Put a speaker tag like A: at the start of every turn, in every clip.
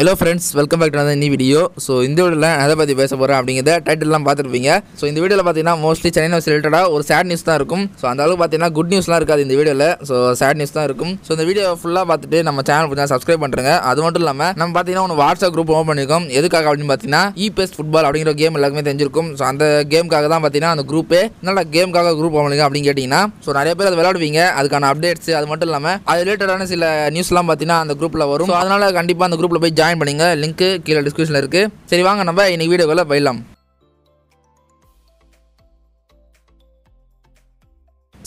A: hello friends welcome back to இந்த video so இந்த வீடியோவில் அதை பற்றி பேச போகிறேன் அப்படிங்கிறத டைட்டில்லாம் பார்த்துருப்பீங்க ஸோ இந்த வீடியோவில் பார்த்தீங்கன்னா மோஸ்ட்லி சென்னை நியூஸ் ரிலேட்டடாக ஒரு சேட் நியூஸ் தான் இருக்கும் ஸோ அந்த அளவுக்கு பார்த்தீங்கன்னா குட் நியூஸ்லாம் இருக்காது இந்த வீடியோவில் ஸோ சேட் நியூஸ் தான் இருக்கும் ஸோ இந்த வீடியோ ஃபுல்லாக பார்த்துட்டு நம்ம சேனல் கொஞ்சம் சப்ஸ்கிரைப் பண்ணுறங்க அது மட்டும் இல்லாமல் நம்ம பார்த்தீங்கன்னா ஒன்று வாட்ஸ்அப் குரூப் ஓப்பன் பண்ணியிருக்கோம் எதுக்காக அப்படின்னு பார்த்தீங்கன்னா இ ஃபுட்பால் அப்படிங்கிற கேம் எல்லாருமே தெரிஞ்சிருக்கும் ஸோ அந்த கேமுக்காக தான் பார்த்தீங்கன்னா அந்த குரூப்பே நல்ல கேமுக்காக குரூப் ஓப்பன் பண்ணிருக்கோம் அப்படின்னு கேட்டிங்கன்னா ஸோ நிறைய பேர் அதை விளாடுவீங்க அதுக்கான அப்டேட்ஸ் அது மட்டும் இல்லாமல் அது ரிலேட்டடான சில நியூஸ்லாம் பார்த்தீங்கன்னா அந்த குரூப்பில் வரும் ஸோ அதனால் கண்டிப்பாக அந்த குரூப்பில் போய் ஜாயின் ஜாயின் பண்ணிங்க லிங்க்கு கீழே டிஸ்கிரிப்ஷனில் இருக்குது சரி வாங்க நம்ம இன்றைக்கி வீடியோக்குள்ளே போயிடலாம்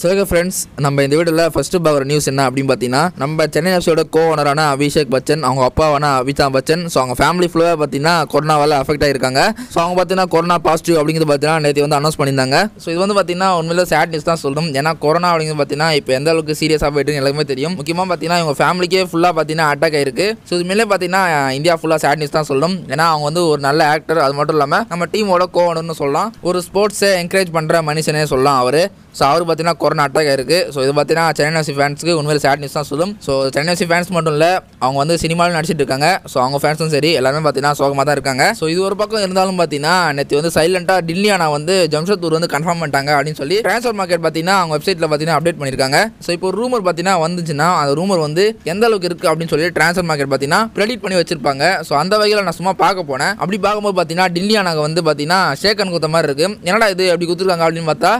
A: சொல்லுங்க ஃப்ரெண்ட்ஸ் நம்ம இந்த வீடியோவில் ஃபஸ்ட்டு பார்க்குற நியூஸ் என்ன அப்படின்னு பார்த்தீங்கன்னா நம்ம சென்னை எஃப்சியோட கோ ஓனரான அபிஷேக் பச்சன் அவங்க அப்பாவான அபிதா பச்சன் ஸோ அவங்க ஃபேமிலி ஃபுல்லாக பார்த்தீங்கன்னா கொரோனாவால் அஃபெக்ட் ஆகிருக்காங்க ஸோ அவங்க பார்த்தீங்கன்னா கொரோனா பாசிட்டிவ் அப்படிங்கிறது பார்த்தீங்கன்னா நேற்று வந்து அனௌன்ஸ் பண்ணியிருந்தாங்க ஸோ இது வந்து பார்த்தீங்கன்னா உண்மையில சேட் நியூஸ் தான் சொல்லணும் ஏன்னா கொரோனா அப்படிங்கிறது பார்த்தீங்கன்னா இப்போ எந்த அளவுக்கு சீரியஸாக போயிட்டுன்னு எல்லாருமே தெரியும் முக்கியமாக பார்த்தீங்கன்னா இவங்க ஃபேமிலிக்கே ஃபுல்லாக பார்த்தீங்கன்னா அட்டாக் ஆயிருக்கு ஸோ இதுமாரிலே பார்த்தீங்கன்னா இந்தியா ஃபுல்லாக சேட் நியூஸ் தான் சொல்லணும் ஏன்னா அவங்க வந்து ஒரு நல்ல ஆக்டர் அது மட்டும் இல்லாமல் நம்ம டீமோட கோ ஓனர்னு சொல்லலாம் ஒரு ஸ்போர்ட்ஸை என்கரேஜ் பண்ணுற மனுஷனே சொல்லலாம் அவர் ஸோ அவர் பார்த்தீங்கன்னா கொரோனா அட்டாக் இருக்குது ஸோ இது பார்த்தீங்கன்னா சென்னை எஃப்சி ஃபேன்ஸுக்கு உண்மையில் சேட் நியூஸ் தான் சொல்லும் ஸோ சென்னை எஃப்சி ஃபேன்ஸ் மட்டும் இல்லை அவங்க வந்து சினிமாவில் நடிச்சிட்டு இருக்காங்க ஸோ அவங்க ஃபேன்ஸும் சரி எல்லாமே பார்த்தீங்கன்னா சோகமாக தான் இருக்காங்க ஸோ இது ஒரு பக்கம் இருந்தாலும் பார்த்தீங்கன்னா நேற்று வந்து சைலண்டாக டில்லி ஆனால் வந்து ஜம்ஷத்பூர் வந்து கன்ஃபார்ம் பண்ணிட்டாங்க அப்படின்னு சொல்லி ட்ரான்ஸ்ஃபர் மார்க்கெட் பார்த்தீங்கன்னா அவங்க வெப்சைட்டில் பார்த்தீங்கன்னா அப்டேட் பண்ணியிருக்காங்க ஸோ இப்போ ரூமர் பார்த்தீங்கன்னா வந்துச்சுன்னா அந்த ரூமர் வந்து எந்த அளவுக்கு இருக்குது அப்படின்னு சொல்லி ட்ரான்ஸ்ஃபர் மார்க்கெட் பார்த்தீங்கன்னா ப்ரெடிட் பண்ணி வச்சிருப்பாங்க ஸோ அந்த வகையில் நான் சும்மா பார்க்க போனேன் அப்படி பார்க்கும்போது பார்த்தீங்கன்னா டில்லி ஆனாங்க வந்து பார்த்தீங்கன்னா ஷேக்கன் குத்த மாதிரி இருக்குது என்னடா இது அப்படி கொடுத்துருக்காங்க அப்படின்னு பார்த்தா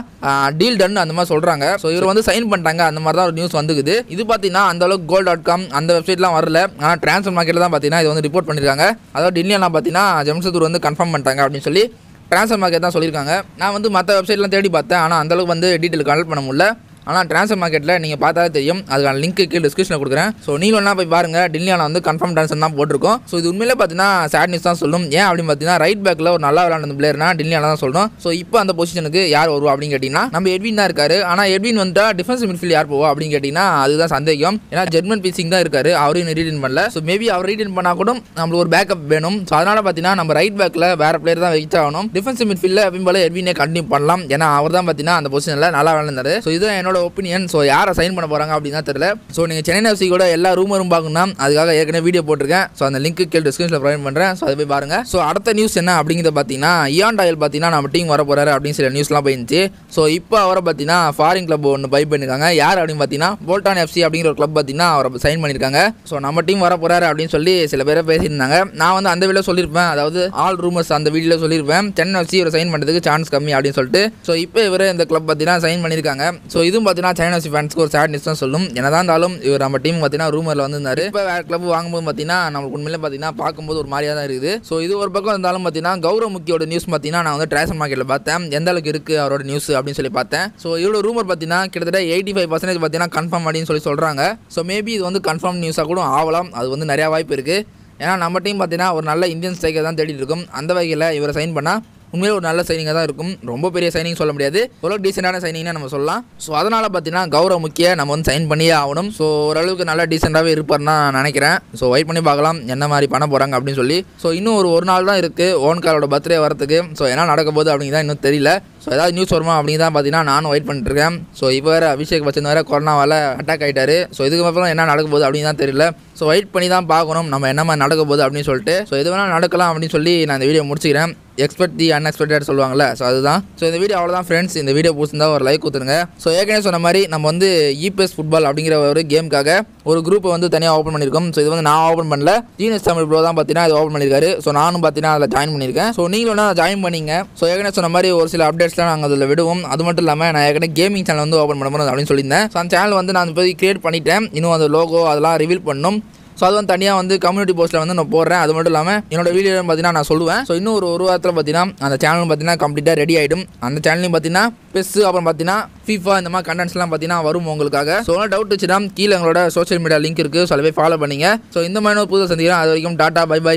A: டீல் டன் அந்த மாதிரி சொல்கிறாங்க ஸோ இவர் வந்து சைன் பண்ணிட்டாங்க அந்த மாதிரி தான் ஒரு நியூஸ் வந்துக்குது இது பார்த்தீங்கன்னா அந்த அளவுக்கு டாட் காம் அந்த வெப்சைட்லாம் வரல ஆனால் டிரான்ஸ்ஃபர் மார்க்கெட்டில் தான் பார்த்தீங்கன்னா இது வந்து ரிப்போர்ட் பண்ணியிருக்காங்க அதாவது டெல்லியெல்லாம் பார்த்தீங்கன்னா ஜம்சத்தூர் வந்து கன்ஃபார்ம் பண்ணிட்டாங்க அப்படின்னு சொல்லி டிரான்ஸ்ஃபர் மார்க்கெட் தான் சொல்லியிருக்காங்க நான் வந்து மற்ற வெப்சைட்லாம் தேடி பார்த்தேன் ஆனால் அந்தளவுக்கு வந்து டீட்டெயில் கலெக்ட் பண்ண முடியல ஆனால் ட்ரான்ஸ்ஃபர் மார்க்கெட்டில் நீங்கள் பார்த்தாலே தெரியும் அதுக்கான லிங்க்கு கீழே டிஸ்கிரிப்ஷனில் கொடுக்குறேன் ஸோ நீங்களும் என்ன போய் பாருங்கள் டில்லியான வந்து கன்ஃபார்ம் ட்ரான்ஸ்ஃபர் தான் போட்டிருக்கோம் ஸோ இது உண்மையிலே பார்த்தீங்கன்னா சேட் நியூஸ் தான் சொல்லும் ஏன் அப்படின்னு பார்த்தீங்கன்னா ரைட் பேக்கில் ஒரு நல்லா விளாண்டு பிளேயர்னா டில்லியான தான் சொல்லணும் ஸோ இப்போ அந்த பொசிஷனுக்கு யார் வருவா அப்படின்னு கேட்டிங்கன்னா நம்ம எட்வின் தான் இருக்காரு ஆனால் எட்வின் வந்துட்டா டிஃபென்ஸ் மிட்ஃபீல்ட் யார் போவோம் அப்படின்னு கேட்டிங்கன்னா அதுதான் சந்தேகம் ஏன்னா ஜெர்மன் பிசிங் தான் இருக்காரு அவரையும் ரீடின் பண்ணல ஸோ மேபி அவர் ரீடின் பண்ணால் கூட நம்மளுக்கு ஒரு பேக்கப் வேணும் ஸோ அதனால் பார்த்தீங்கன்னா நம்ம ரைட் பேக்கில் வேறு பிளேயர் தான் வச்சு ஆகணும் டிஃபென்ஸ் மிட்ஃபீல்டில் எப்பயும் போல எட்வினே கண்டினியூ பண்ணலாம் ஏன்னா அவர் தான் பார்த்தீங்கன்னா அந்த பொசிஷனில் நல்லா விளாண்டாரு ஸோ இதுதான் என்னோட என்னோட ஒப்பீனியன் ஸோ யாரை சைன் பண்ண போகிறாங்க அப்படின்னு தான் தெரியல ஸோ நீங்கள் சென்னை எஃப்சி கூட எல்லா ரூமரும் பார்க்கணும்னா அதுக்காக ஏற்கனவே வீடியோ போட்டிருக்கேன் ஸோ அந்த லிங்க் கேள்வி டிஸ்கிரிப்ஷனில் ப்ரொவைட் பண்ணுறேன் ஸோ அதை போய் பாருங்கள் ஸோ அடுத்த நியூஸ் என்ன அப்படிங்கிறத பார்த்தீங்கன்னா இயான் டாயல் பார்த்தீங்கன்னா நம்ம டீம் வர போகிறாரு அப்படின்னு சில நியூஸ்லாம் போயிருந்துச்சு ஸோ இப்போ அவரை பார்த்தீங்கன்னா ஃபாரின் கிளப் ஒன்று பை பண்ணியிருக்காங்க யார் அப்படின்னு பார்த்தீங்கன்னா போல்டான் எஃப்சி அப்படிங்கிற ஒரு கிளப் பார்த்தீங்கன்னா அவரை சைன் பண்ணியிருக்காங்க ஸோ நம்ம டீம் வர போகிறாரு அப்படின்னு சொல்லி சில பேரை பேசியிருந்தாங்க நான் வந்து அந்த வீடியோ சொல்லியிருப்பேன் அதாவது ஆல் ரூமர்ஸ் அந்த வீடியோ சொல்லியிருப்பேன் சென்னை எஃப்சி இவரை சைன் பண்ணுறதுக்கு சான்ஸ் கம்மி அப்படின்னு சொல்லிட்டு ஸோ இப்போ இவர் இந்த கிளப் பார்த்தீங்கன்னா சைன் பண்ணியிருக்காங்க ஸோ இது இதுவும் பார்த்தீங்கன்னா சென்னை ஃபேன்ஸ்க்கு ஒரு சேட்னஸ் தான் சொல்லும் தான் இருந்தாலும் இவர் நம்ம டீம் பார்த்தீங்கன்னா ரூமரில் வந்திருந்தாரு இப்போ வேறு கிளப் வாங்கும்போது பார்த்தீங்கன்னா நம்மளுக்கு உண்மையிலே பார்த்தீங்கன்னா பார்க்கும்போது ஒரு மாதிரியாக தான் இருக்குது ஸோ இது ஒரு பக்கம் இருந்தாலும் பார்த்தீங்கன்னா கௌரவ முக்கியோட நியூஸ் பார்த்தீங்கன்னா நான் வந்து ட்ரான்ஸ்ஃபர் மார்க்கெட்டில் பார்த்தேன் எந்த அளவுக்கு இருக்குது அவரோட நியூஸ் அப்படின்னு சொல்லி பார்த்தேன் ஸோ இவ்வளோ ரூமர் பார்த்தீங்கன்னா கிட்டத்தட்ட எயிட்டி ஃபைவ் பர்சன்டேஜ் பார்த்தீங்கன்னா கன்ஃபார்ம் அப்படின்னு சொல்லி சொல்கிறாங்க ஸோ மேபி இது வந்து கன்ஃபார்ம் நியூஸாக கூட ஆகலாம் அது வந்து நிறையா வாய்ப்பு இருக்குது ஏன்னா நம்ம டீம் பார்த்தீங்கன்னா ஒரு நல்ல இந்தியன் ஸ்ட்ரைக்கர் தான் தேடிட்டு இருக்கும் அந்த வகையில் இவரை சைன் பண்ணால் உண்மையிலே ஒரு நல்ல சைனிங்காக தான் இருக்கும் ரொம்ப பெரிய சைனிங் சொல்ல முடியாது ஓரளவுக்கு டீசெண்டான சைனிங்னு நம்ம சொல்லலாம் ஸோ அதனால் பார்த்தீங்கன்னா கௌரவ முக்கிய நம்ம வந்து சைன் பண்ணியே ஆகணும் ஸோ ஓரளவுக்கு நல்லா டீசெண்டாகவே இருப்பார்னு நான் நினைக்கிறேன் ஸோ வெயிட் பண்ணி பார்க்கலாம் என்ன மாதிரி பண்ண போகிறாங்க அப்படின்னு சொல்லி ஸோ இன்னும் ஒரு ஒரு நாள் தான் இருக்குது ஓன்காலோட பர்த்டே வரத்துக்கு ஸோ என்ன நடக்க போகுது அப்படிங்கிறதா இன்னும் தெரியல ஸோ ஏதாவது நியூஸ் வருமா அப்படின்னு தான் பார்த்தீங்கன்னா நானும் வெயிட் பண்ணிட்டுருக்கேன் ஸோ இப்போ வேறு அபிஷேக் பச்சன் வேறு கொரோனாவால் அட்டாக் ஆகிட்டார் ஸோ இதுக்கு அப்புறம் என்ன நடக்க போகுது அப்படின்னு தான் தெரியல ஸோ வெயிட் பண்ணி தான் பார்க்கணும் நம்ம என்ன மாதிரி நடக்க போகுது அப்படின்னு சொல்லிட்டு ஸோ எது வேணால் நடக்கலாம் அப்படின்னு சொல்லி நான் இந்த வீடியோ முடிச்சுக்கிறேன் எக்ஸ்பெக்ட் தி அன்எக்ஸ்பெக்டட் சொல்லுவாங்கள்ல ஸோ அதுதான் ஸோ இந்த வீடியோ அவ்வளோதான் ஃப்ரெண்ட்ஸ் இந்த வீடியோ பிடிச்சிருந்தா ஒரு லைக் கொடுத்துருங்க ஸோ ஏற்கனவே சொன்ன மாதிரி நம்ம வந்து இபிஎஸ் e ஃபுட்பால் அப்படிங்கிற ஒரு கேமுக்காக ஒரு குரூப்பை வந்து தனியாக ஓப்பன் பண்ணியிருக்கோம் ஸோ இது வந்து நான் ஓப்பன் பண்ணல ஜீனஸ் தமிழ் ப்ரோ தான் பார்த்தீங்கன்னா அது ஓப்பன் பண்ணியிருக்காரு ஸோ நானும் பார்த்தீங்கன்னா அதில் ஜாயின் பண்ணியிருக்கேன் ஸோ நீங்களும் ஜாயின் பண்ணிங்க ஸோ ஏற்கனவே சொன்ன மாதிரி ஒரு சில அப்டேட்ஸ் ப்ளேலிஸ்ட்டில் நாங்கள் அதில் விடுவோம் அது மட்டும் இல்லாமல் நான் ஏற்கனவே கேமிங் சேனல் வந்து ஓப்பன் பண்ண போகிறோம் அப்படின்னு சொல்லியிருந்தேன் ஸோ அந்த சேனல் வந்து நான் இப்போ கிரியேட் பண்ணிட்டேன் இன்னும் அந்த லோகோ அதெல்லாம் ரிவீல் பண்ணணும் ஸோ அது வந்து தனியாக வந்து கம்யூனிட்டி போஸ்ட்டில் வந்து நான் போடுறேன் அது மட்டும் இல்லாமல் என்னோட வீடியோ பார்த்தீங்கன்னா நான் சொல்லுவேன் ஸோ இன்னும் ஒரு ஒரு வாரத்தில் பார்த்தீங்கன்னா அந்த சேனலும் பார்த்தீங்கன்னா கம்ப்ளீட்டாக ரெடி ஆகிடும் அந்த சேனலையும் பார்த்தீங்கன்னா பெஸ்ஸு அப்புறம் பார்த்தீங்கன்னா ஃபீஃபா இந்த மாதிரி கண்டென்ட்ஸ்லாம் பார்த்தீங்கன்னா வரும் உங்களுக்காக ஸோ ஒன்றும் டவுட் வச்சுன்னா கீழே எங்களோட சோஷியல் மீடியா லிங்க் இருக்குது ஸோ அதை ஃபாலோ பண்ணிங்க ஸோ இந்த மாதிரி ஒரு புதுசாக சந்திக்கிறேன் அது வரைக்கும் டாட்டா பை பை